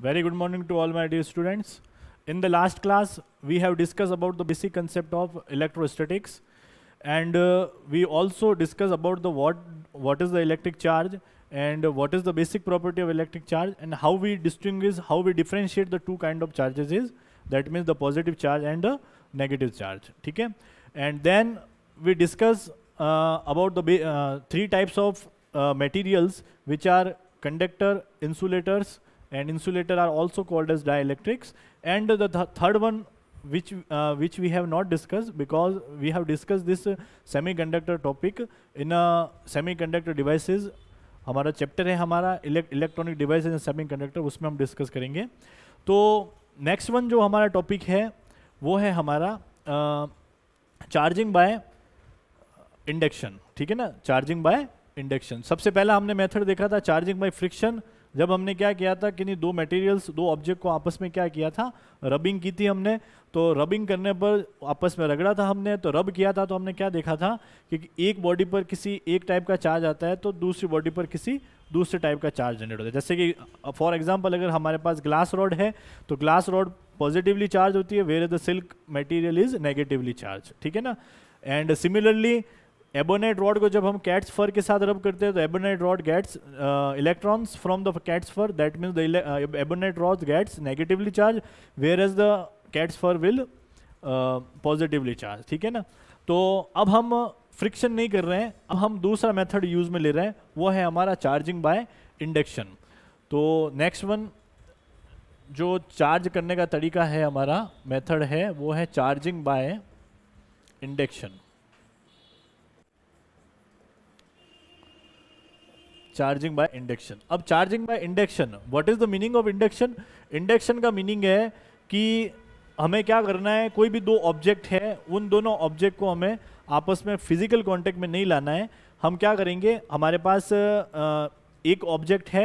Very good morning to all my dear students. In the last class, we have discussed about the basic concept of electrostatics and uh, we also discussed about the what, what is the electric charge and uh, what is the basic property of electric charge and how we distinguish, how we differentiate the two kind of charges is that means the positive charge and the negative charge. Okay? And then we discuss uh, about the uh, three types of uh, materials which are conductor, insulators, and insulator are also called as dielectrics and the th third one which uh, which we have not discussed because we have discussed this uh, semiconductor topic in a uh, semiconductor devices हमारा chapter है हमारा electronic device and semiconductor उसमें हम discuss करेंगे तो next one जो हमारा topic है वो है हमारा चार्जिंग बाय इंडक्शन ठीक है ना चार्जिंग बाय इंडक्शन सबसे पहला हमने मेथड देखा था चार्जिंग बाय फ्रिक्शन जब हमने क्या किया था कि नहीं दो मटेरियल्स दो ऑब्जेक्ट को आपस में क्या किया था रबिंग की थी हमने तो रबिंग करने पर आपस में रगड़ा था हमने तो रब किया था तो हमने क्या देखा था कि एक बॉडी पर किसी एक टाइप का चार्ज आता है तो दूसरी बॉडी पर किसी दूसरे टाइप का चार्ज जनरेट होता है जैसे कि फॉर uh, एग्जाम्पल अगर हमारे पास ग्लास रॉड है तो ग्लास रॉड पॉजिटिवली चार्ज होती है where the silk material is negatively charge ठीक है ना एंड सिमिलरली एबोनाइट रॉड को जब हम कैट्स फर के साथ रब करते हैं तो ebonite rod gets electrons from the cat's fur that means the ebonite rod gets negatively charge whereas the cat's fur will positively charge ठीक है ना तो अब हम फ्रिक्शन नहीं कर रहे हैं अब हम दूसरा मेथड यूज़ में ले रहे हैं वो है हमारा चार्जिंग बाय इंडक्शन तो नेक्स्ट वन जो चार्ज करने का तरीका है हमारा मेथड है वो है charging by induction charging by induction अब charging by induction what is the meaning of induction induction का मीनिंग है कि हमें क्या करना है कोई भी दो ऑब्जेक्ट है उन दोनों ऑब्जेक्ट को हमें आपस में फिजिकल कॉन्टेक्ट में नहीं लाना है हम क्या करेंगे हमारे पास एक ऑब्जेक्ट है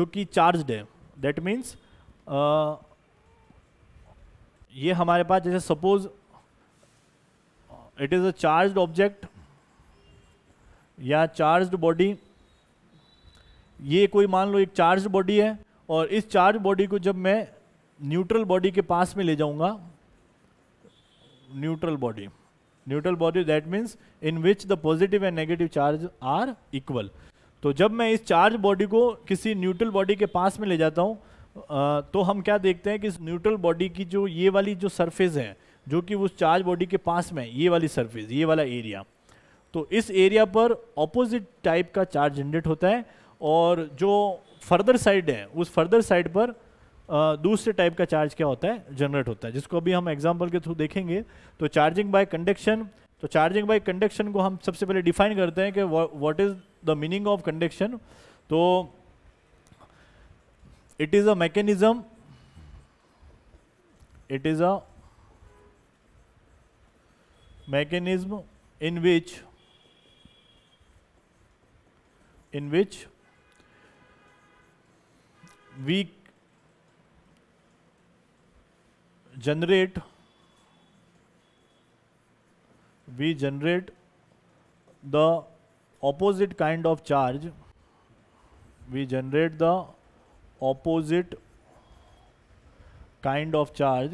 जो कि चार्ज्ड है दैट मीन्स ये हमारे पास जैसे suppose it is a charged object या चार्ज्ड बॉडी ये कोई मान लो एक चार्ज बॉडी है और इस चार्ज बॉडी को जब मैं न्यूट्रल बॉडी के पास में ले जाऊंगा neutral body neutral body that means in which the positive and negative charge are equal तो जब मैं इस चार्ज बॉडी को किसी न्यूट्रल बॉडी के पास में ले जाता हूँ तो हम क्या देखते हैं कि इस न्यूट्रल बॉडी की जो ये वाली जो सरफेस है जो कि उस चार्ज बॉडी के पास में ये वाली सरफेस ये वाला एरिया तो इस एरिया पर ऑपोजिट टाइप का चार्ज जनरेट होता है और जो फर्दर साइड है उस फर्दर साइड पर दूसरे टाइप का चार्ज क्या होता है जनरेट होता है जिसको अभी हम एग्जाम्पल के थ्रू देखेंगे तो चार्जिंग बाय कंडक्शन तो चार्जिंग बाय कंडक्शन को हम सबसे पहले डिफाइन करते हैं कि what is the meaning of conduction तो it is a mechanism it is a mechanism in which in which we generate we generate the opposite kind of charge we generate the opposite kind of charge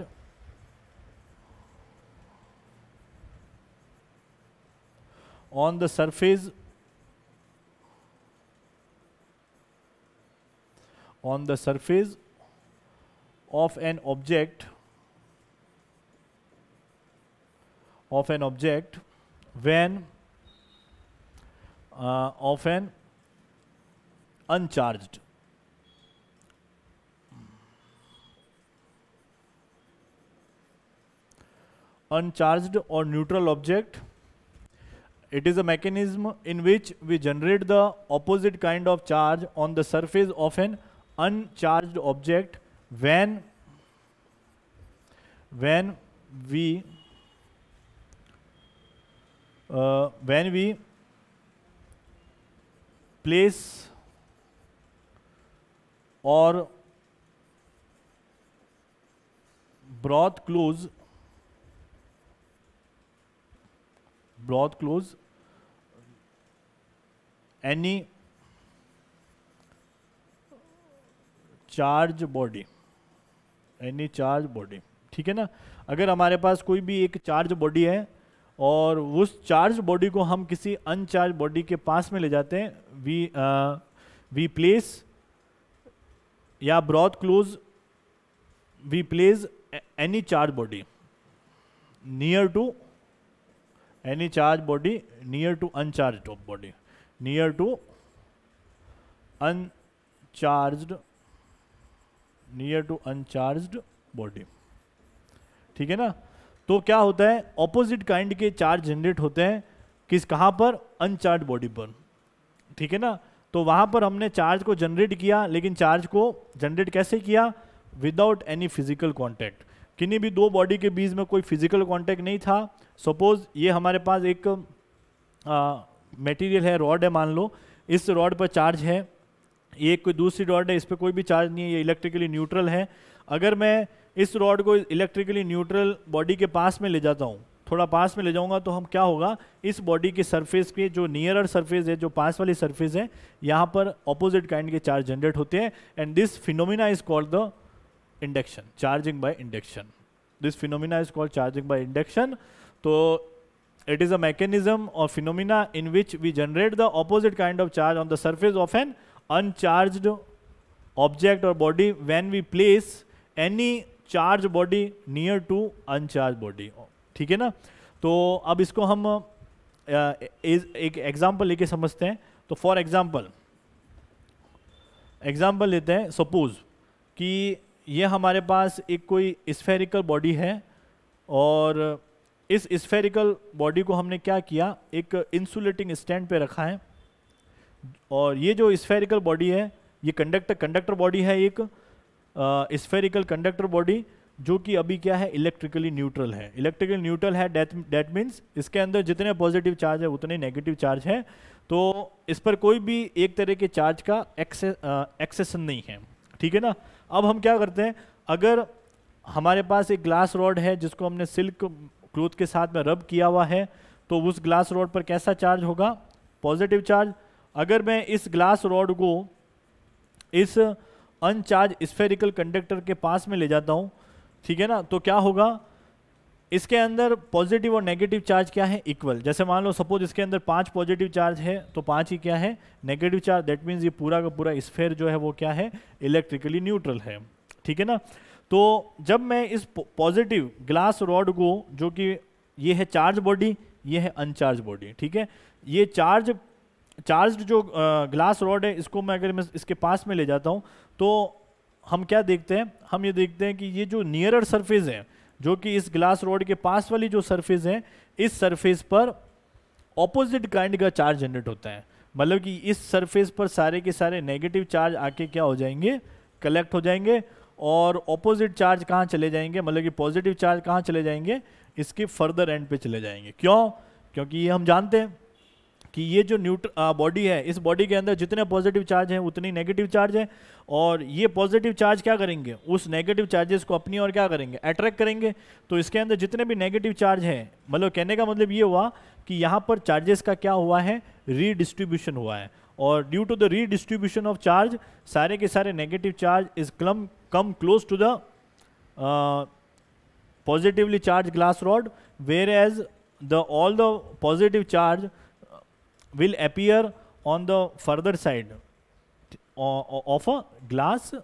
on the surface on the surface of an object of an object when uh, of an uncharged uncharged or neutral object it is a mechanism in which we generate the opposite kind of charge on the surface of an uncharged object when when we when we place और brought close brought close any charge body any charge body ठीक है ना अगर हमारे पास कोई भी एक charge body है और उस चार्ज बॉडी को हम किसी अनचार्ज बॉडी के पास में ले जाते हैं वी वी प्लेस या brought close we place any charge body near to any charge body near to uncharge body near to uncharged near to uncharge body ठीक है ना तो क्या होता है ऑपोजिट काइंड के चार्ज जनरेट होते हैं किस कहाँ पर अनचार्ज बॉडी पर ठीक है ना तो वहाँ पर हमने चार्ज को जनरेट किया लेकिन चार्ज को जनरेट कैसे किया विदाउट एनी फिजिकल कॉन्टैक्ट किन्नी भी दो बॉडी के बीच में कोई फिजिकल कॉन्टेक्ट नहीं था सपोज ये हमारे पास एक मटेरियल है रॉड है मान लो इस रॉड पर चार्ज है ये कोई दूसरी रॉड है इस पर कोई भी चार्ज नहीं है ये इलेक्ट्रिकली न्यूट्रल है अगर मैं इस रॉड को इलेक्ट्रिकली न्यूट्रल बॉडी के पास में ले जाता हूँ थोड़ा पास में ले जाऊँगा तो हम क्या होगा इस बॉडी की सरफेस के जो नियरर सरफेस है जो पास वाली सरफेस है यहाँ पर ऑपोजिट काइंड के चार्ज जनरेट होते हैं and this phenomena is called the induction charging by induction this phenomena is called charging by induction तो इट इज अ मैकेनिज्म और phenomena in which we generate the opposite kind of charge on the surface of an uncharged object और body when we place any charge body near to uncharge body ठीक है ना तो अब इसको हम एक एग्जांपल लेके समझते हैं तो फॉर एग्जांपल एग्जांपल लेते हैं सपोज कि ये हमारे पास एक कोई स्फेरिकल बॉडी है और इस स्फेरिकल बॉडी को हमने क्या किया एक इंसुलेटिंग स्टैंड पे रखा है और ये जो स्फेरिकल बॉडी है ये कंडक्टर कंडक्टर बॉडी है एक स्फेरिकल कंडक्टर बॉडी जो कि अभी क्या है इलेक्ट्रिकली न्यूट्रल है इलेक्ट्रिकल न्यूट्रल है डेट डेट मीन्स इसके अंदर जितने पॉजिटिव चार्ज है उतने नेगेटिव चार्ज हैं तो इस पर कोई भी एक तरह के चार्ज का एक्से, एक्सेसन नहीं है ठीक है ना अब हम क्या करते हैं अगर हमारे पास एक ग्लास रॉड है जिसको हमने सिल्क क्लोथ के साथ में रब किया हुआ है तो उस ग्लास रॉड पर कैसा चार्ज होगा पॉजिटिव चार्ज अगर मैं इस ग्लास रॉड को इस अनचार्ज स्फेरिकल कंडक्टर के पास में ले जाता हूँ ठीक है ना तो क्या होगा इसके अंदर पॉजिटिव और नेगेटिव चार्ज क्या है इक्वल जैसे मान लो सपोज इसके अंदर पांच पॉजिटिव चार्ज है तो पांच ही क्या है नेगेटिव चार्ज दैट मीन्स ये पूरा का पूरा स्फेयर जो है वो क्या है इलेक्ट्रिकली न्यूट्रल है ठीक है ना तो जब मैं इस पॉजिटिव ग्लास रॉड को जो कि ये है चार्ज बॉडी ये है अनचार्ज बॉडी ठीक है ये चार्ज चार्ज जो ग्लास रॉड है इसको मैं अगर मैं इसके पास में ले जाता हूँ तो हम क्या देखते हैं हम ये देखते हैं कि ये जो नियरर सरफेस है जो कि इस ग्लास रॉड के पास वाली जो सरफेस है इस सरफेस पर ऑपोजिट काइंड का चार्ज जनरेट होता है मतलब कि इस सरफेस पर सारे के सारे नेगेटिव चार्ज आके क्या हो जाएंगे कलेक्ट हो जाएंगे और ऑपोजिट चार्ज कहाँ चले जाएंगे मतलब कि पॉजिटिव चार्ज कहाँ चले जाएंगे इसके फर्दर एंड पे चले जाएंगे क्यों क्योंकि ये हम जानते हैं कि ये जो न्यूट्र बॉडी है इस बॉडी के अंदर जितने पॉजिटिव चार्ज हैं उतनी नेगेटिव चार्ज हैं और ये पॉजिटिव चार्ज क्या करेंगे उस नेगेटिव चार्जेस को अपनी और क्या करेंगे अट्रैक्ट करेंगे तो इसके अंदर जितने भी नेगेटिव चार्ज हैं मतलब कहने का मतलब ये हुआ कि यहाँ पर चार्जेस का क्या हुआ है रीडिस्ट्रीब्यूशन हुआ है और due to the redistribution of charge सारे के सारे नेगेटिव चार्ज इज क्लम come close to the positively charge glass rod whereas the all the positive charge will appear on the further side of a glass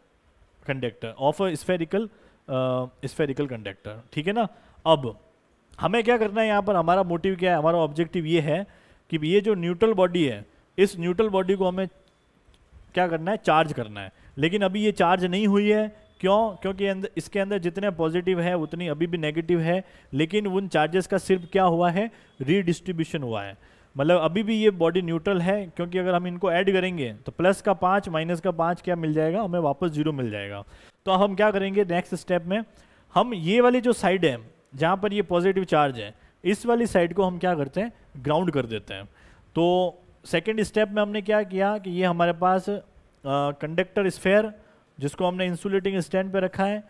conductor of a spherical spherical uh, conductor ठीक है ना अब हमें क्या करना है यहाँ पर हमारा मोटिव क्या है हमारा ऑब्जेक्टिव ये है कि ये जो न्यूट्रल बॉडी है इस न्यूट्रल बॉडी को हमें क्या करना है चार्ज करना है लेकिन अभी ये चार्ज नहीं हुई है क्यों क्योंकि इसके अंदर जितने पॉजिटिव है उतनी अभी भी नेगेटिव है लेकिन उन चार्जेस का सिर्फ क्या हुआ है रीडिस्ट्रीब्यूशन हुआ है मतलब अभी भी ये बॉडी न्यूट्रल है क्योंकि अगर हम इनको ऐड करेंगे तो प्लस का पाँच माइनस का पाँच क्या मिल जाएगा हमें वापस जीरो मिल जाएगा तो हम क्या करेंगे नेक्स्ट स्टेप में हम ये वाली जो साइड है जहाँ पर ये पॉजिटिव चार्ज है इस वाली साइड को हम क्या करते हैं ग्राउंड कर देते हैं तो सेकेंड स्टेप में हमने क्या किया कि ये हमारे पास कंडक्टर स्फेयर जिसको हमने इंसुलेटिंग स्टैंड पर रखा है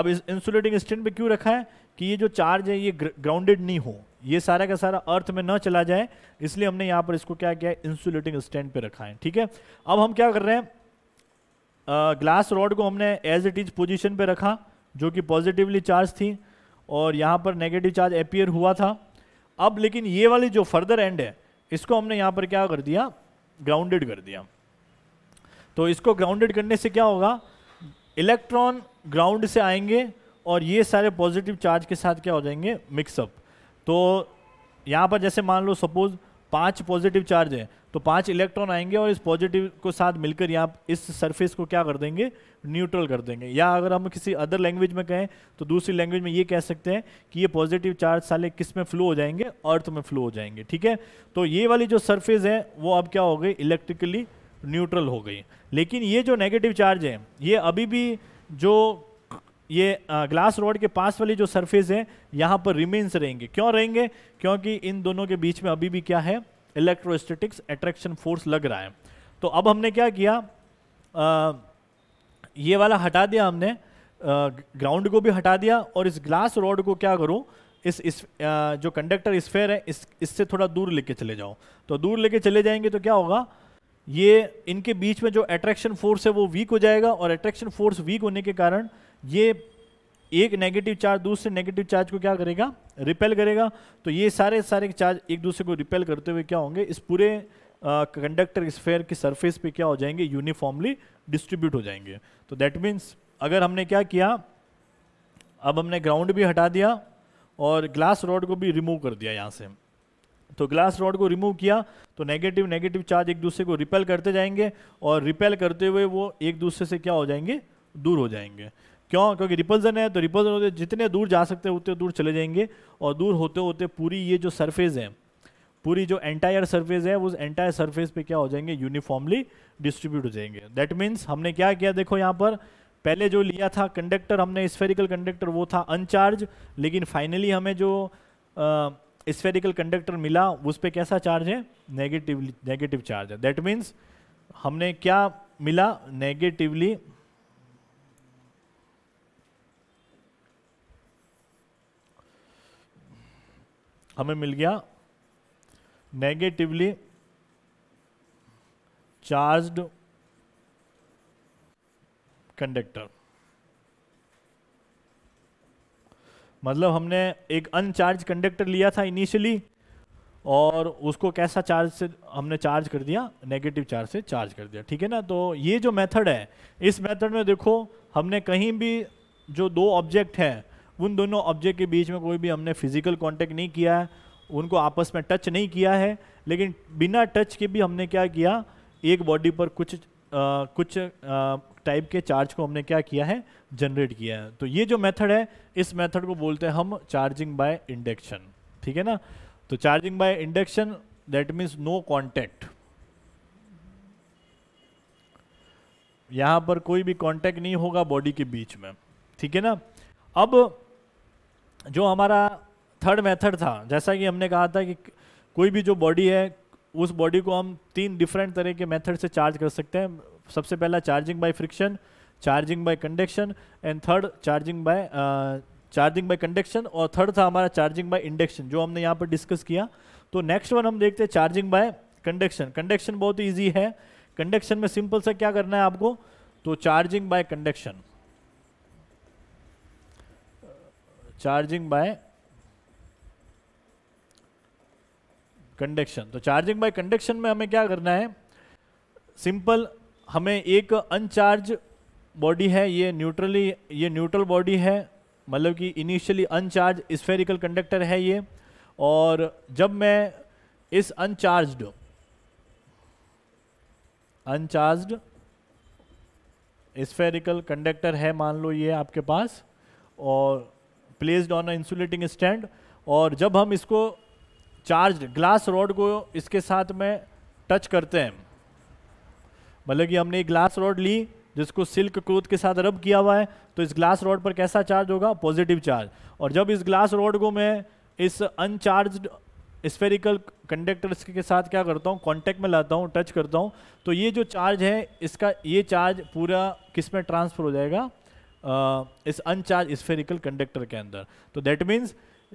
अब इस इंसुलेटिंग स्टैंड पर क्यों रखा है कि ये जो चार्ज है ये ग्राउंडेड नहीं हो ये सारा का सारा अर्थ में न चला जाए इसलिए हमने यहाँ पर इसको क्या किया इंसुलेटिंग स्टैंड पे रखा है ठीक है अब हम क्या कर रहे हैं ग्लास रॉड को हमने एज इट इज पोजिशन पे रखा जो कि पॉजिटिवली चार्ज थी और यहाँ पर नेगेटिव चार्ज अपियर हुआ था अब लेकिन ये वाली जो फर्दर एंड है इसको हमने यहाँ पर क्या कर दिया ग्राउंडेड कर दिया तो इसको ग्राउंडेड करने से क्या होगा इलेक्ट्रॉन ग्राउंड से आएंगे और ये सारे पॉजिटिव चार्ज के साथ क्या हो जाएंगे मिक्सअप तो यहाँ पर जैसे मान लो सपोज पांच पॉजिटिव चार्ज हैं तो पांच इलेक्ट्रॉन आएंगे और इस पॉजिटिव को साथ मिलकर यहाँ इस सरफेस को क्या कर देंगे न्यूट्रल कर देंगे या अगर हम किसी अदर लैंग्वेज में कहें तो दूसरी लैंग्वेज में ये कह सकते हैं कि ये पॉजिटिव चार्ज साले किस में फ्लो हो जाएंगे अर्थ में फ्लो हो जाएंगे ठीक है तो ये वाली जो सर्फेस है वो अब क्या हो गई इलेक्ट्रिकली न्यूट्रल हो गई लेकिन ये जो नेगेटिव चार्ज है ये अभी भी जो ये ग्लास रोड के पास वाली जो सरफेस है यहाँ पर रिमेन्स रहेंगे क्यों रहेंगे क्योंकि इन दोनों के बीच में अभी भी क्या है इलेक्ट्रोस्टेटिक्स एट्रैक्शन फोर्स लग रहा है तो अब हमने क्या किया आ, ये वाला हटा दिया हमने ग्राउंड को भी हटा दिया और इस ग्लास रोड को क्या करूँ इस इस आ, जो कंडक्टर स्फेयर है इस इससे थोड़ा दूर लेके चले जाओ तो दूर लेके चले जाएंगे तो क्या होगा ये इनके बीच में जो अट्रैक्शन फोर्स है वो वीक हो जाएगा और अट्रैक्शन फोर्स वीक होने के कारण ये एक नेगेटिव चार्ज दूसरे नेगेटिव चार्ज को क्या करेगा रिपेल करेगा तो ये सारे सारे चार्ज एक दूसरे को रिपेल करते हुए क्या होंगे इस पूरे कंडक्टर स्फेयर की सरफेस पे क्या हो जाएंगे यूनिफॉर्मली डिस्ट्रीब्यूट हो जाएंगे तो दैट मीन्स अगर हमने क्या किया अब हमने ग्राउंड भी हटा दिया और ग्लास रॉड को भी रिमूव कर दिया यहाँ से तो ग्लास रॉड को रिमूव किया तो नेगेटिव नेगेटिव चार्ज एक दूसरे को रिपेल करते जाएंगे और रिपेल करते हुए वो एक दूसरे से क्या हो जाएंगे दूर हो जाएंगे क्यों क्योंकि रिपल्जन है तो रिपल्जन होते जितने दूर जा सकते हैं उतने दूर चले जाएंगे और दूर होते होते पूरी ये जो सरफेस है पूरी जो एंटायर सरफेस है उस एंटायर सरफेस पे क्या हो जाएंगे यूनिफॉर्मली डिस्ट्रीब्यूट हो जाएंगे दैट मीन्स हमने क्या किया देखो यहाँ पर पहले जो लिया था कंडक्टर हमने स्फेरिकल कंडक्टर वो था अनचार्ज लेकिन फाइनली हमें जो स्फेरिकल कंडक्टर मिला उस पर कैसा चार्ज है नेगेटिवली नेगेटिव चार्ज है दैट मीन्स हमने क्या मिला नेगेटिवली हमें मिल गया नेगेटिवली चार्ज्ड कंडक्टर मतलब हमने एक अनचार्ज कंडक्टर लिया था इनिशियली और उसको कैसा चार्ज से हमने चार्ज कर दिया नेगेटिव चार्ज से चार्ज कर दिया ठीक है ना तो ये जो मेथड है इस मेथड में देखो हमने कहीं भी जो दो ऑब्जेक्ट हैं उन दोनों ऑब्जेक्ट के बीच में कोई भी हमने फिजिकल कॉन्टेक्ट नहीं किया है उनको आपस में टच नहीं किया है लेकिन बिना टच के भी हमने क्या किया एक बॉडी पर कुछ आ, कुछ टाइप के चार्ज को हमने क्या किया है जनरेट किया है तो ये जो मेथड है इस मेथड को बोलते हैं हम चार्जिंग बाय इंडक्शन ठीक है ना तो charging by induction that means no contact यहाँ पर कोई भी कॉन्टेक्ट नहीं होगा बॉडी के बीच में ठीक है ना अब जो हमारा थर्ड मेथड था जैसा कि हमने कहा था कि कोई भी जो बॉडी है उस बॉडी को हम तीन डिफरेंट तरह के मेथड से चार्ज कर सकते हैं सबसे पहला charging by friction charging by conduction and third charging by charging by conduction और थर्ड था हमारा चार्जिंग बाय इंडक्शन जो हमने यहाँ पर डिस्कस किया तो नेक्स्ट वन हम देखते हैं चार्जिंग बाय कंडक्शन कंडक्शन बहुत ईजी है कंडक्शन में सिंपल से क्या करना है आपको तो charging by conduction charging by conduction तो चार्जिंग बाय कंडक्शन में हमें क्या करना है सिंपल हमें एक अनचार्ज बॉडी है ये न्यूट्रली ये न्यूट्रल बॉडी है मतलब कि इनिशियली अनचार्ज स्फेरिकल कंडक्टर है ये और जब मैं इस अनचार्ज्ड अनचार्ज्ड स्फेरिकल कंडक्टर है मान लो ये आपके पास और प्लेस्ड ऑन इंसुलेटिंग स्टैंड और जब हम इसको चार्ज ग्लास रॉड को इसके साथ में टच करते हैं मतलब कि हमने ग्लास रॉड ली जिसको सिल्क क्लोथ के साथ रब किया हुआ है तो इस ग्लास रॉड पर कैसा चार्ज होगा पॉजिटिव चार्ज और जब इस ग्लास रॉड को मैं इस अनचार्ज स्फेरिकल कंडक्टर्स के साथ क्या करता हूँ कांटेक्ट में लाता हूँ टच करता हूँ तो ये जो चार्ज है इसका ये चार्ज पूरा किस में ट्रांसफ़र हो जाएगा इस अनचार्ज स्फेरिकल कंडक्टर के अंदर तो दैट मीन्स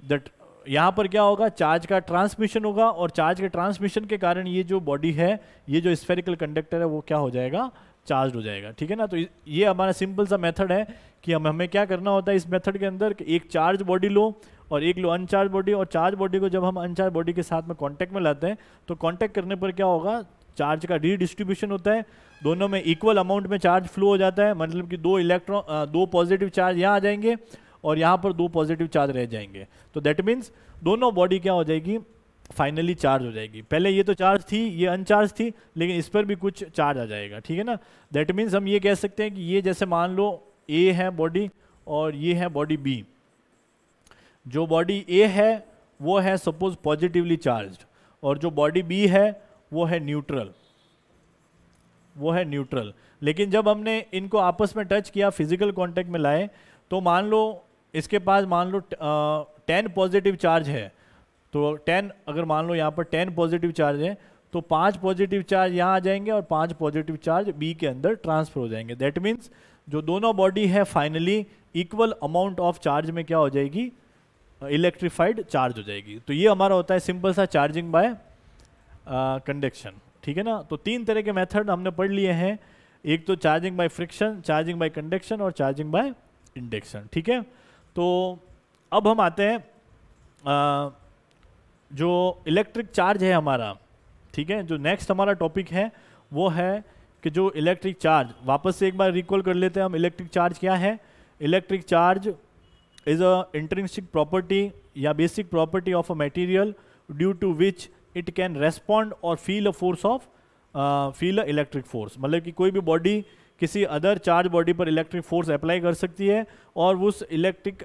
दैट यहाँ पर क्या होगा चार्ज का ट्रांसमिशन होगा और चार्ज के ट्रांसमिशन के कारण ये जो बॉडी है ये जो स्फेरिकल कंडक्टर है वो क्या हो जाएगा चार्ज हो जाएगा ठीक है ना तो ये हमारा सिंपल सा मेथड है कि हम हमें क्या करना होता है इस मेथड के अंदर कि एक चार्ज बॉडी लो और एक लो अनचार्ज बॉडी और चार्ज बॉडी को जब हम अनचार्ज बॉडी के साथ में कॉन्टैक्ट में लाते हैं तो कॉन्टैक्ट करने पर क्या होगा चार्ज का रीडिस्ट्रीब्यूशन होता है दोनों में इक्वल अमाउंट में चार्ज फ्लो हो जाता है मतलब कि दो इलेक्ट्रॉन दो पॉजिटिव चार्ज यहाँ आ जाएंगे और यहाँ पर दो पॉजिटिव चार्ज रह जाएंगे तो दैट मीन्स दोनों बॉडी क्या हो जाएगी फाइनली चार्ज हो जाएगी पहले ये तो चार्ज थी ये अनचार्ज थी लेकिन इस पर भी कुछ चार्ज आ जाएगा ठीक है ना दैट मीन्स हम ये कह सकते हैं कि ये जैसे मान लो ए है बॉडी और ये है बॉडी बी जो बॉडी ए है वो है सपोज पॉजिटिवली चार्ज और जो बॉडी बी है वो है न्यूट्रल वो है न्यूट्रल लेकिन जब हमने इनको आपस में टच किया फिजिकल कांटेक्ट में लाए तो मान लो इसके पास मान लो टेन पॉजिटिव चार्ज है तो टेन अगर मान लो यहाँ पर टेन पॉजिटिव चार्ज है तो पांच पॉजिटिव चार्ज यहाँ आ जाएंगे और पांच पॉजिटिव चार्ज बी के अंदर ट्रांसफर हो जाएंगे दैट मीन्स जो दोनों बॉडी है finally equal amount of charge में क्या हो जाएगी इलेक्ट्रिफाइड चार्ज हो जाएगी तो ये हमारा होता है सिंपल सा चार्जिंग बाय कंडक्शन ठीक है ना तो तीन तरह के मेथड हमने पढ़ लिए हैं एक तो charging by friction charging by conduction और चार्जिंग बाय इंडक्शन ठीक है तो अब हम आते हैं आ, जो इलेक्ट्रिक चार्ज है हमारा ठीक है जो नेक्स्ट हमारा टॉपिक है वो है कि जो इलेक्ट्रिक चार्ज वापस से एक बार रिकॉल कर लेते हैं हम इलेक्ट्रिक चार्ज क्या है electric charge is a intrinsic property या basic property of a material due to which it can respond और feel a force of feel a electric force मतलब कि कोई भी बॉडी किसी अदर चार्ज बॉडी पर इलेक्ट्रिक फोर्स अप्लाई कर सकती है और उस इलेक्ट्रिक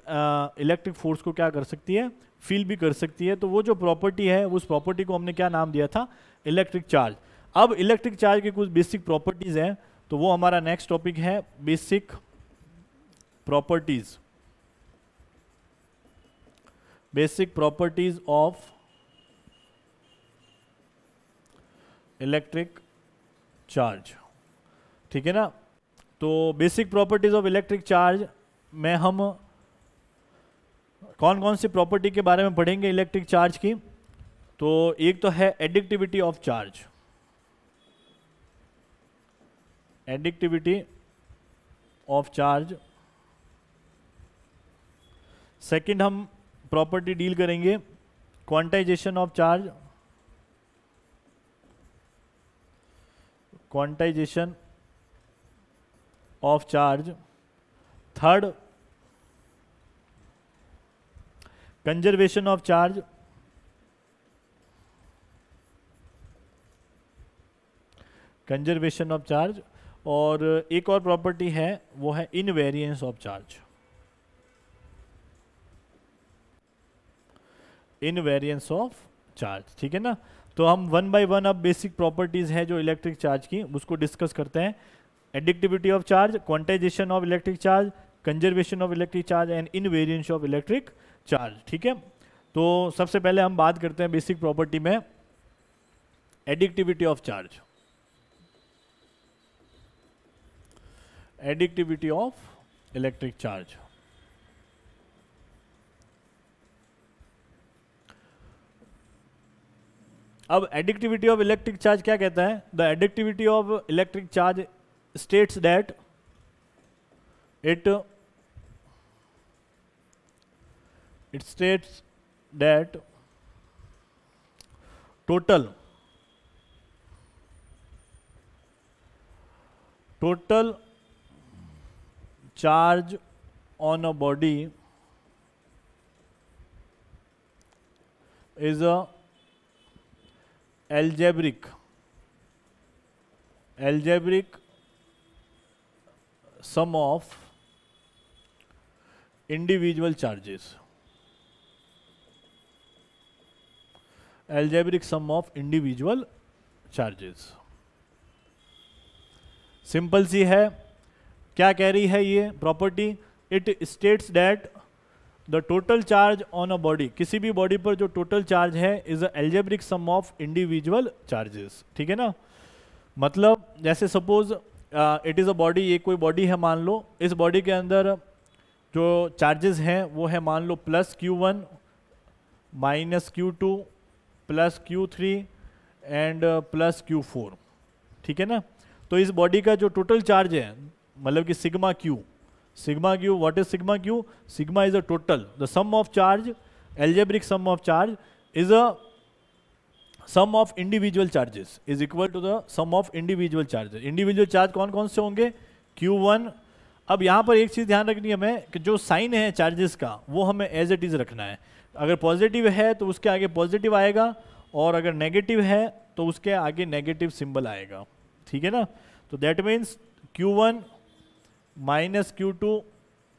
इलेक्ट्रिक फोर्स को क्या कर सकती है फील भी कर सकती है तो वो जो प्रॉपर्टी है उस प्रॉपर्टी को हमने क्या नाम दिया था इलेक्ट्रिक चार्ज अब इलेक्ट्रिक चार्ज के कुछ बेसिक प्रॉपर्टीज़ हैं तो वो हमारा नेक्स्ट टॉपिक है basic properties basic properties of electric charge ठीक है ना तो basic properties of electric charge में हम कौन कौन सी प्रॉपर्टी के बारे में पढ़ेंगे इलेक्ट्रिक चार्ज की तो एक तो है एडिक्टिविटी of charge एडिक्टिविटी of charge second हम प्रॉपर्टी डील करेंगे quantization of charge quantization of charge third conservation of charge conservation of charge और एक और प्रॉपर्टी है वो है invariance of charge invariance of charge ठीक है ना तो हम वन बाय वन अब बेसिक प्रॉपर्टीज़ हैं जो इलेक्ट्रिक चार्ज की उसको डिस्कस करते हैं एडिक्टिविटी of charge quantization of electric charge conservation of electric charge and invariance of electric charge ठीक है तो सबसे पहले हम बात करते हैं बेसिक प्रॉपर्टी में एडिक्टिविटी of charge एडिक्टिविटी of electric charge अब एडिक्टिविटी ऑफ इलेक्ट्रिक चार्ज क्या कहता है the एडिक्टिविटी of electric charge states date it it states date total total charge on a body is a algebraic algebraic sum of individual charges algebraic sum of individual charges simple सी है क्या कह रही है ये property it states date the total charge on a body किसी भी body पर जो टोटल चार्ज है is a algebraic sum of individual charges ठीक है ना मतलब जैसे suppose it is a body ये कोई बॉडी है मान लो इस बॉडी के अंदर जो चार्जेस हैं वो है मान लो plus Q one minus Q two plus Q three and plus Q four ठीक है ना तो इस बॉडी का जो टोटल चार्ज है मतलब कि sigma Q sigma q what is sigma q sigma is a total the sum of charge algebraic sum of charge is a sum of individual charges is equal to the sum of individual charges individual charge कौन कौन से होंगे Q1 अब यहाँ पर एक चीज़ ध्यान रखनी हमें कि जो साइन है चार्जेस का वो हमें एज इट इज़ रखना है अगर पॉजिटिव है तो उसके आगे पॉजिटिव आएगा और अगर नेगेटिव है तो उसके आगे नेगेटिव सिंबल आएगा ठीक है ना तो that means Q1 minus Q two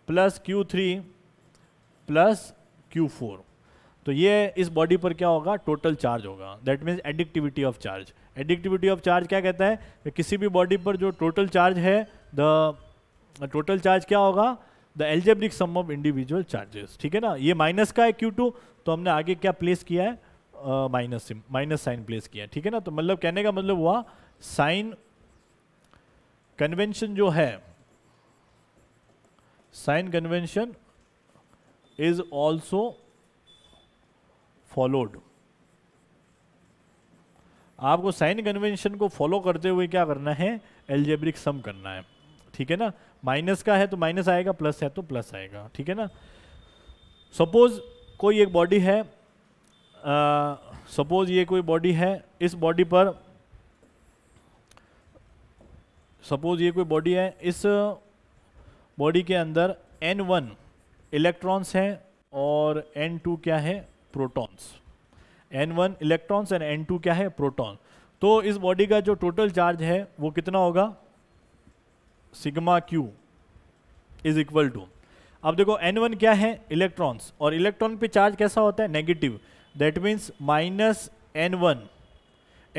plus Q three plus Q four तो ये इस बॉडी पर क्या होगा टोटल चार्ज होगा that means एडिक्टिविटी of charge एडिक्टिविटी of charge क्या कहता है कि किसी भी बॉडी पर जो टोटल चार्ज है द टोटल चार्ज क्या होगा the algebraic sum of individual charges ठीक है ना ये माइनस का है क्यू टू तो हमने आगे क्या प्लेस किया है माइनस माइनस साइन प्लेस किया है ठीक है ना तो मतलब कहने का मतलब हुआ साइन कन्वेंशन जो है sign convention is also followed आपको साइन कन्वेंशन को फॉलो करते हुए क्या करना है एलजेब्रिक सम करना है ठीक है ना माइनस का है तो माइनस आएगा प्लस है तो प्लस आएगा ठीक है ना सपोज कोई एक बॉडी है सपोज ये कोई बॉडी है इस बॉडी पर सपोज ये कोई बॉडी है इस बॉडी के अंदर एन वन इलेक्ट्रॉन्स हैं और एन टू क्या है protons N one electrons and N two क्या है प्रोटॉन तो इस बॉडी का जो टोटल चार्ज है वो कितना होगा sigma Q is equal to अब देखो एन वन क्या है इलेक्ट्रॉन्स और इलेक्ट्रॉन पे चार्ज कैसा होता है negative that means minus N one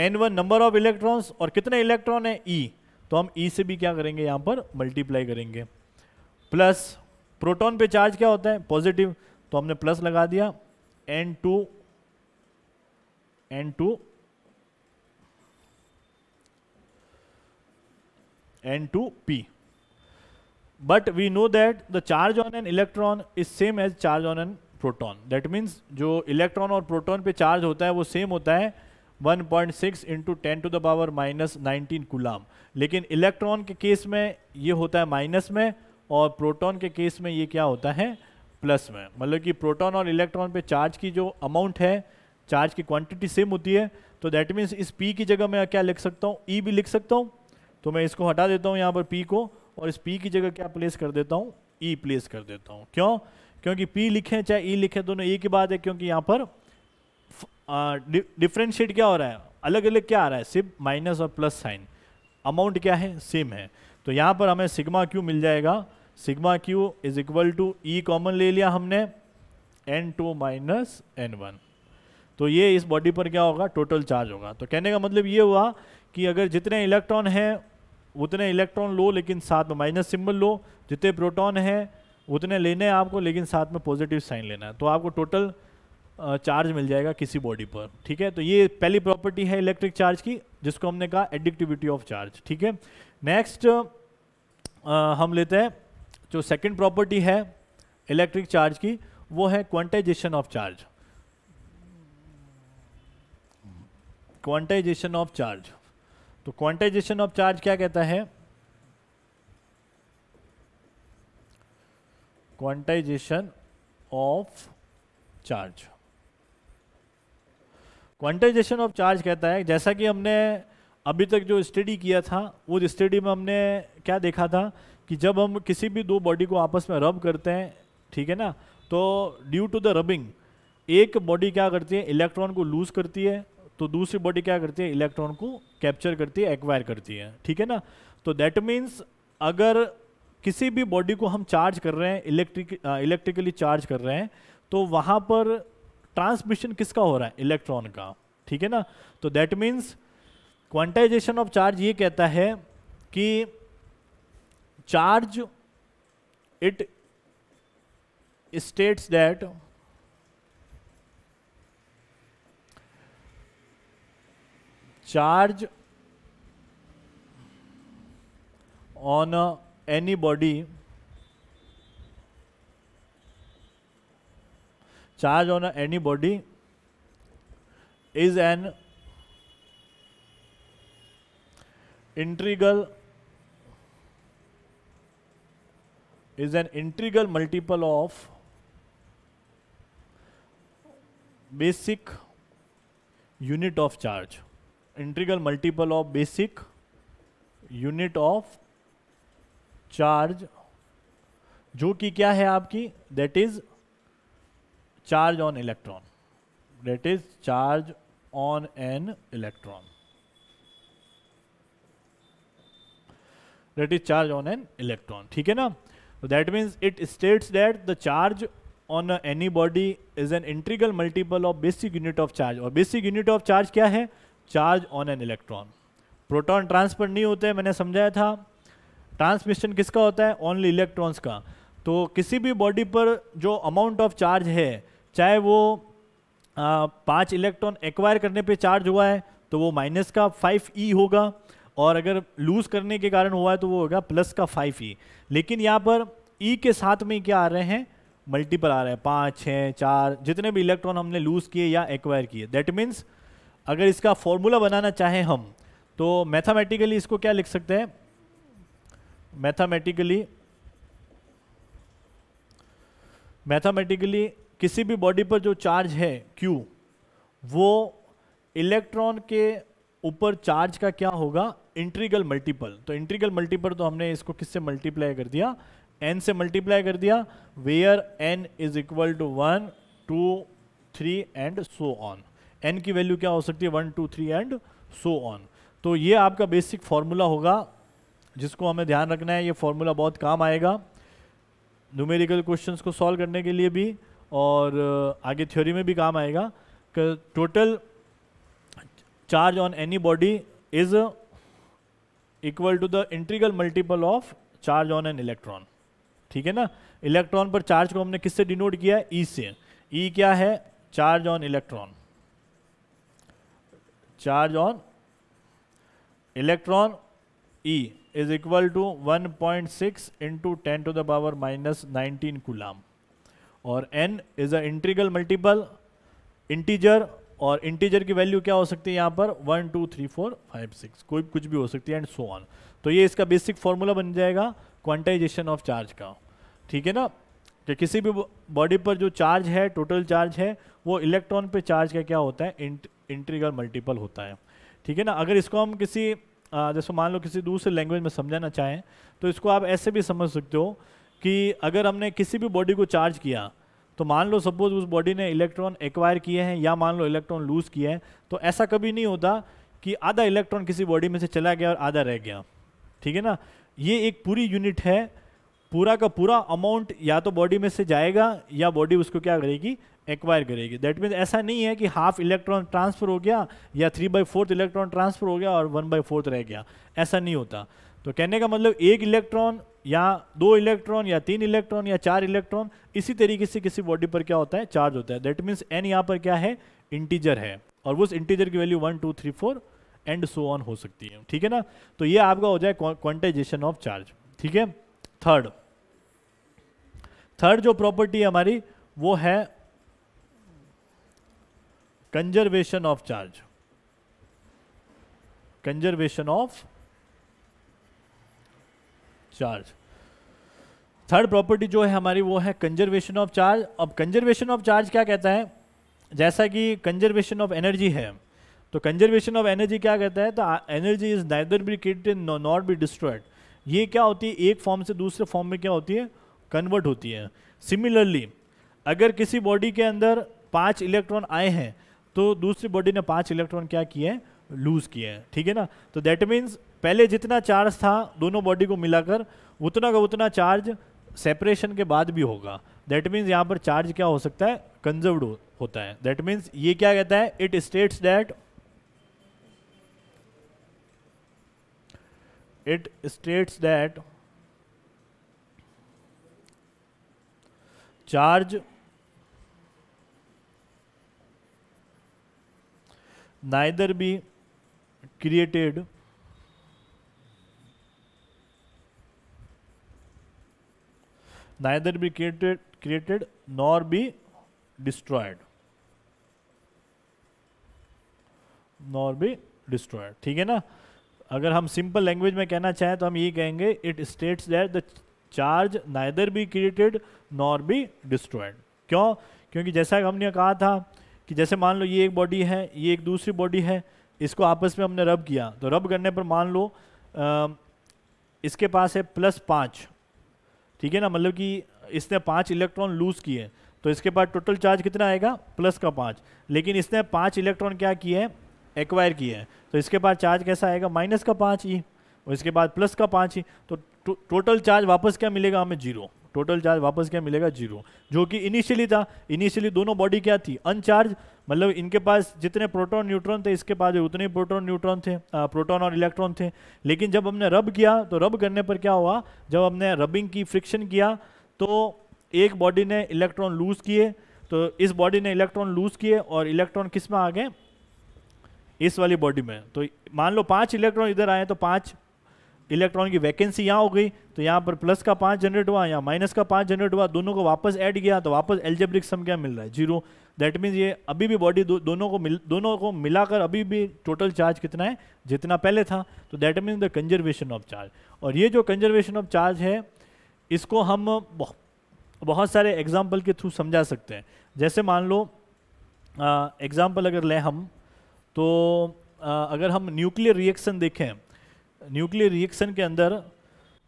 N one number of electrons और कितने इलेक्ट्रॉन है ई e. तो हम ई e से भी क्या करेंगे यहाँ पर मल्टीप्लाई करेंगे प्लस प्रोटॉन पे चार्ज क्या होता है पॉजिटिव तो हमने प्लस लगा दिया N two N two N two P but we know that the charge on an electron is same as charge on an proton that means जो इलेक्ट्रॉन और प्रोटॉन पे चार्ज होता है वो सेम होता है 1.6 point six into ten to the power minus nineteen coulomb लेकिन इलेक्ट्रॉन के केस में ये होता है माइनस में और प्रोटॉन के केस में ये क्या होता है प्लस में मतलब कि प्रोटॉन और इलेक्ट्रॉन पे चार्ज की जो अमाउंट है चार्ज की क्वांटिटी सेम होती है तो दैट मीन्स इस पी की जगह मैं क्या लिख सकता हूँ ई e भी लिख सकता हूँ तो मैं इसको हटा देता हूँ यहाँ पर पी को और इस पी की जगह क्या प्लेस कर देता हूँ ई e प्लेस कर देता हूँ क्यों क्योंकि पी लिखें चाहे ई e लिखें दोनों ए की बात है क्योंकि यहाँ पर डिफ्रेंशिएट क्या हो रहा है अलग अलग क्या आ रहा है सिर्फ माइनस और प्लस साइन अमाउंट क्या है सेम है तो यहाँ पर हमें सिग्मा क्यू मिल जाएगा sigma Q is equal to E common ले लिया हमने N two minus N one तो ये इस बॉडी पर क्या होगा टोटल चार्ज होगा तो कहने का मतलब ये हुआ कि अगर जितने इलेक्ट्रॉन हैं उतने इलेक्ट्रॉन लो लेकिन साथ में माइनस सिंबल लो जितने प्रोटॉन हैं उतने लेने हैं आपको लेकिन साथ में पॉजिटिव साइन लेना है तो आपको टोटल चार्ज मिल जाएगा किसी बॉडी पर ठीक है तो ये पहली प्रॉपर्टी है इलेक्ट्रिक चार्ज की जिसको हमने कहा एडिक्टिविटी ऑफ चार्ज ठीक है नेक्स्ट हम लेते हैं जो सेकंड प्रॉपर्टी है इलेक्ट्रिक चार्ज की वो है quantization of charge quantization of charge तो क्वांटाइजेशन ऑफ चार्ज क्या कहता है quantization of charge quantization of charge कहता है जैसा कि हमने अभी तक जो स्टडी किया था उस स्टडी में हमने क्या देखा था कि जब हम किसी भी दो बॉडी को आपस में रब करते हैं ठीक है ना तो ड्यू टू द रबिंग एक बॉडी क्या करती है इलेक्ट्रॉन को लूज करती है तो दूसरी बॉडी क्या करती है इलेक्ट्रॉन को कैप्चर करती है एक्वायर करती है ठीक है ना तो दैट मीन्स अगर किसी भी बॉडी को हम चार्ज कर रहे हैं इलेक्ट्रिक इलेक्ट्रिकली चार्ज कर रहे हैं तो वहाँ पर ट्रांसमिशन किसका हो रहा है इलेक्ट्रॉन का ठीक है ना तो that means quantization of charge ये कहता है कि charge it states that charge on any body charge on any body is an integral is an integral multiple of basic unit of charge integral multiple of basic unit of charge जो कि क्या है आपकी that is charge on electron that is charge on an electron that is charge on an electron ठीक है ना so that means it states that the charge on any body is an integral multiple of basic unit of charge और basic unit of charge क्या है charge on an electron proton transfer नहीं होते हैं मैंने समझाया था ट्रांसमिशन किसका होता है ओनली इलेक्ट्रॉन्स का तो किसी भी बॉडी पर जो अमाउंट ऑफ चार्ज है चाहे वो आ, पाँच इलेक्ट्रॉन एक्वायर करने पे चार्ज हुआ है तो वो माइनस का फाइव ई e होगा और अगर लूज़ करने के कारण हुआ है तो वो होगा प्लस का फाइव ई e. लेकिन यहाँ पर ई e के साथ में क्या आ रहे हैं मल्टीपल आ रहे हैं पाँच छः चार जितने भी इलेक्ट्रॉन हमने लूज़ किए या एक्वायर किए दैट मीन्स अगर इसका फॉर्मूला बनाना चाहें हम तो मैथामेटिकली इसको क्या लिख सकते हैं मैथामेटिकली मैथमेटिकली किसी भी बॉडी पर जो चार्ज है Q वो इलेक्ट्रॉन के ऊपर चार्ज का क्या होगा इंट्रीगल मल्टीपल तो इंट्रीगल मल्टीपल तो हमने इसको किससे मल्टीप्लाई कर दिया एन से मल्टीप्लाई कर दिया where n is equal to one two three and so on n की वैल्यू क्या हो सकती है one two three and so on तो ये आपका बेसिक फॉर्मूला होगा जिसको हमें ध्यान रखना है ये फार्मूला बहुत काम आएगा न्यूमेरिकल क्वेश्चंस को सॉल्व करने के लिए भी और आगे थ्योरी में भी काम आएगा कि total charge on any body is equal to the integral multiple of charge on an electron ठीक है ना इलेक्ट्रॉन पर चार्ज को हमने किससे डिनोट किया है ई e से ई e क्या है charge on electron charge on electron e is equal to 1.6 point six into ten to the power minus nineteen coulomb और n is a integral multiple integer और इंटीजर की वैल्यू क्या हो सकती है यहाँ पर one two three four five six कोई कुछ भी हो सकती है एंड सो ऑन तो ये इसका बेसिक फॉर्मूला बन जाएगा क्वांटाइजेशन ऑफ चार्ज का ठीक है ना कि किसी भी बॉडी पर जो चार्ज है टोटल चार्ज है वो इलेक्ट्रॉन पे चार्ज का क्या होता है इंट, मल्टीपल होता है ठीक है ना अगर इसको हम किसी जैसे मान लो किसी दूसरे लैंग्वेज में समझाना चाहें तो इसको आप ऐसे भी समझ सकते हो कि अगर हमने किसी भी बॉडी को चार्ज किया तो मान लो सपोज उस बॉडी ने इलेक्ट्रॉन एक्वायर किए हैं या मान लो इलेक्ट्रॉन लूज किए हैं तो ऐसा कभी नहीं होता कि आधा इलेक्ट्रॉन किसी बॉडी में से चला गया और आधा रह गया ठीक है ना ये एक पूरी यूनिट है पूरा का पूरा अमाउंट या तो बॉडी में से जाएगा या बॉडी उसको क्या करेगी एक्वायर करेगी दैट मीन्स ऐसा नहीं है कि हाफ इलेक्ट्रॉन ट्रांसफर हो गया या three by fourth electron transfer हो गया और वन बाई फोर्थ रह गया ऐसा नहीं होता तो कहने का मतलब एक इलेक्ट्रॉन या दो इलेक्ट्रॉन या तीन इलेक्ट्रॉन या चार इलेक्ट्रॉन इसी तरीके से किसी बॉडी पर क्या होता है चार्ज होता है दैट मीन्स एन यहाँ पर क्या है इंटीजर है और उस इंटीजर की value one two three four and so on हो सकती है ठीक है ना तो ये आपका हो जाए क्वांटाइजेशन ऑफ चार्ज ठीक है थर्ड थर्ड जो प्रॉपर्टी है हमारी वो है conservation of charge conservation of charge third property जो है हमारी वो है कंजर्वेशन ऑफ चार्ज अब कंजर्वेशन ऑफ चार्ज क्या कहता है जैसा कि कंजर्वेशन ऑफ एनर्जी है तो कंजर्वेशन ऑफ एनर्जी क्या कहता है तो energy is neither be created not be destroyed ये क्या होती है एक फॉर्म से दूसरे फॉर्म में क्या होती है कन्वर्ट होती है सिमिलरली अगर किसी बॉडी के अंदर पाँच इलेक्ट्रॉन आए हैं तो दूसरी बॉडी ने पाँच इलेक्ट्रॉन क्या किए हैं लूज़ किए हैं ठीक है ना तो दैट मीन्स पहले जितना चार्ज था दोनों बॉडी को मिलाकर उतना का उतना चार्ज सेपरेशन के बाद भी होगा दैट मीन्स यहाँ पर चार्ज क्या हो सकता है कंजर्व हो, होता है दैट मीन्स ये क्या कहता है it states that it states that charge neither be created neither be created, created nor be destroyed. Nor be destroyed ठीक है ना अगर हम सिंपल लैंग्वेज में कहना चाहें तो हम ये कहेंगे it states that the charge neither be created nor be destroyed क्यों क्योंकि जैसा हमने कहा था कि जैसे मान लो ये एक बॉडी है ये एक दूसरी बॉडी है इसको आपस में हमने रब किया तो रब करने पर मान लो आ, इसके पास है प्लस पाँच ठीक है ना मतलब कि इसने पाँच इलेक्ट्रॉन लूज किए तो इसके बाद टोटल चार्ज कितना आएगा प्लस का पाँच लेकिन इसने पाँच इलेक्ट्रॉन क्या किए एक्वायर किए हैं तो इसके बाद चार्ज कैसा आएगा माइनस का पाँच ही और इसके बाद प्लस का पाँच ही तो टोटल चार्ज वापस क्या मिलेगा हमें जीरो टोटल चार्ज वापस क्या मिलेगा जीरो जो कि इनिशियली था इनिशियली दोनों बॉडी क्या थी अनचार्ज मतलब इनके पास जितने प्रोटॉन न्यूट्रॉन थे इसके पास उतने प्रोटॉन न्यूट्रॉन थे प्रोटॉन और इलेक्ट्रॉन थे लेकिन जब हमने रब किया तो रब करने पर क्या हुआ जब हमने रबिंग की फ्रिक्शन किया तो एक बॉडी ने इलेक्ट्रॉन लूज किए तो इस बॉडी ने इलेक्ट्रॉन लूज किए और इलेक्ट्रॉन किस में आ गए इस वाली बॉडी में तो मान लो पांच इलेक्ट्रॉन इधर आए तो पांच इलेक्ट्रॉन की वैकेंसी यहाँ हो गई तो यहाँ पर प्लस का पाँच जनरेट हुआ या माइनस का पाँच जनरेट हुआ दोनों को वापस ऐड किया तो वापस एल्जेब्रिक सम क्या मिल रहा है जीरो दैट मीन्स ये अभी भी बॉडी दो, दोनों को मिल दोनों को मिलाकर अभी भी टोटल चार्ज कितना है जितना पहले था तो that means the conservation of charge और ये जो कंजर्वेशन ऑफ चार्ज है इसको हम बहुत सारे एग्जाम्पल के थ्रू समझा सकते हैं जैसे मान लो एग्ज़ाम्पल अगर लें हम तो आ, अगर हम न्यूक्लियर रिएक्शन देखें न्यूक्लियर रिएक्शन के अंदर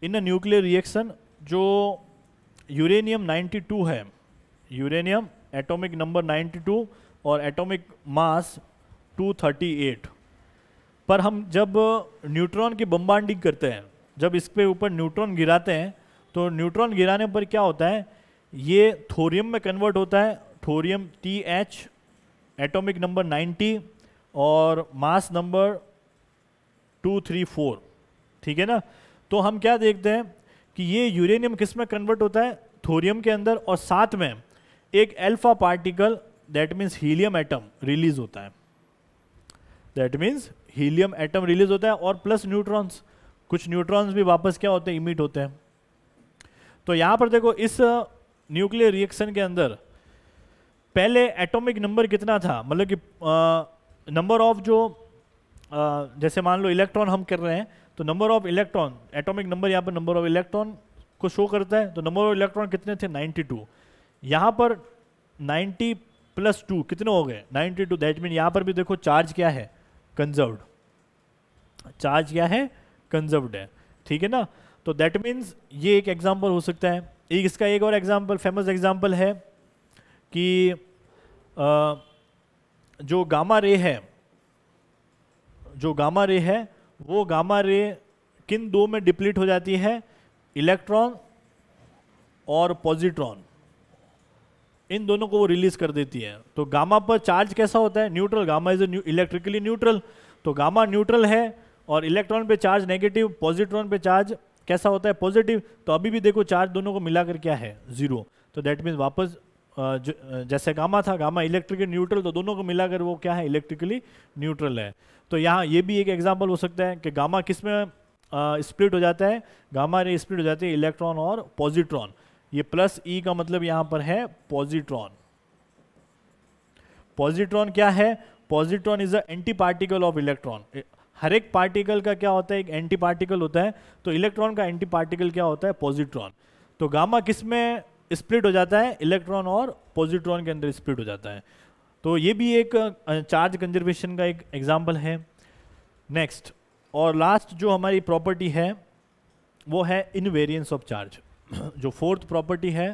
इन न्यूक्लियर रिएक्शन जो यूरेनियम 92 है यूरेनियम एटॉमिक नंबर 92 और एटॉमिक मास 238 पर हम जब न्यूट्रॉन की बम्बांडिंग करते हैं जब इस ऊपर न्यूट्रॉन गिराते हैं तो न्यूट्रॉन गिराने पर क्या होता है ये थोरियम में कन्वर्ट होता है thorium T H atomic number 90 और mass number two three four ठीक है ना तो हम क्या देखते हैं कि ये यूरेनियम किस में कन्वर्ट होता है थोरियम के अंदर और साथ में एक alpha particle that means helium atom release होता है that means helium atom release होता है और प्लस न्यूट्रॉन्स कुछ न्यूट्रॉन्स भी वापस क्या होते हैं इमिट होते हैं तो यहाँ पर देखो इस न्यूक्लियर रिएक्शन के अंदर पहले एटॉमिक नंबर कितना था मतलब कि नंबर ऑफ जो जैसे मान लो इलेक्ट्रॉन हम कर रहे हैं तो number of electron atomic number यहाँ पर नंबर ऑफ इलेक्ट्रॉन को शो करता है तो नंबर ऑफ इलेक्ट्रॉन कितने थे 92 टू यहाँ पर 90 प्लस टू कितने हो गए 92 टू दैट मीन यहाँ पर भी देखो चार्ज क्या है कंजर्व्ड चार्ज क्या है कंजर्व्ड है ठीक है ना तो दैट मीन्स ये एक एग्जाम्पल हो सकता है एक इसका एक और एग्जाम्पल फेमस एग्जाम्पल है कि आ, जो गामा रे है जो गामा रे है वो गामा रे किन दो में डिप्लीट हो जाती है इलेक्ट्रॉन और पॉजिट्रॉन इन दोनों को वो रिलीज कर देती है तो गामा पर चार्ज कैसा होता है neutral gamma is new, electrically neutral तो गामा न्यूट्रल है और इलेक्ट्रॉन पे चार्ज नेगेटिव पॉजिट्रॉन पे चार्ज कैसा होता है पॉजिटिव तो अभी भी देखो चार्ज दोनों को मिलाकर क्या है जीरो तो दैट मीन्स वापस जैसे गामा था गामा इलेक्ट्रिकली न्यूट्रल तो दोनों को मिलाकर वो क्या है इलेक्ट्रिकली न्यूट्रल है तो यहाँ ये भी एक एग्जाम्पल हो सकता है कि गामा किस में स्प्लिट हो जाता है गामा रे स्प्लिट हो जाती है इलेक्ट्रॉन और पॉजिट्रॉन ये प्लस ई e का मतलब यहाँ पर है पॉजिट्रॉन पॉजिट्रॉन क्या है positron is a anti particle of electron हर एक पार्टिकल का क्या होता है एक एंटी पार्टिकल होता है तो इलेक्ट्रॉन का एंटी पार्टिकल क्या होता है पॉजिट्रॉन तो गामा किस में स्प्लिट हो जाता है इलेक्ट्रॉन और पॉजिट्रॉन के अंदर स्प्लिट हो जाता है तो ये भी एक चार्ज कंजर्वेशन का एक एग्जाम्पल है नेक्स्ट और लास्ट जो हमारी प्रॉपर्टी है वो है इनवेरियंस ऑफ चार्ज जो फोर्थ प्रॉपर्टी है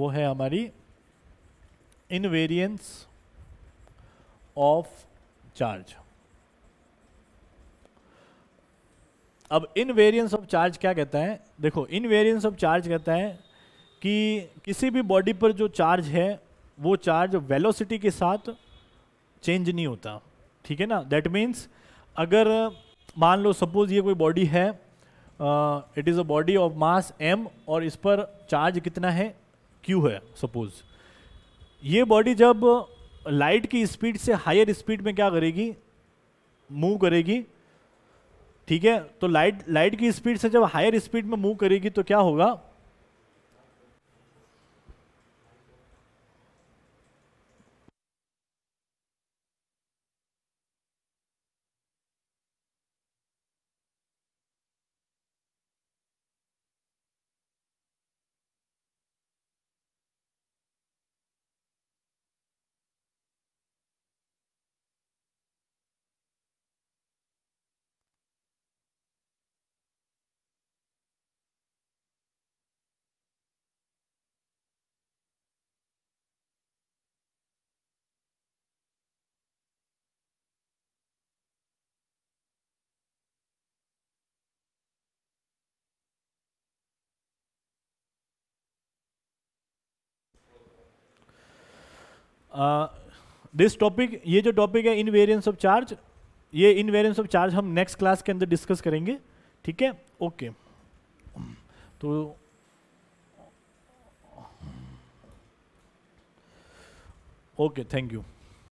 वो है हमारी इनवेरियंस ऑफ चार्ज अब इनवेरियंस ऑफ चार्ज क्या कहता है देखो इनवेरियंस ऑफ चार्ज कहता है कि किसी भी बॉडी पर जो चार्ज है वो चार्ज वेलोसिटी के साथ चेंज नहीं होता ठीक है ना दैट मीन्स अगर मान लो सपोज ये कोई बॉडी है it is a body of mass M और इस पर चार्ज कितना है क्यू है सपोज ये बॉडी जब लाइट की स्पीड से हायर स्पीड में क्या करेगी मूव करेगी ठीक है तो लाइट लाइट की स्पीड से जब हायर स्पीड में मूव करेगी तो क्या होगा दिस टॉपिक ये जो टॉपिक है इन वेरियंस ऑफ चार्ज ये इन वेरियंस ऑफ चार्ज हम नेक्स्ट क्लास के अंदर डिस्कस करेंगे ठीक है ओके तो ओके थैंक यू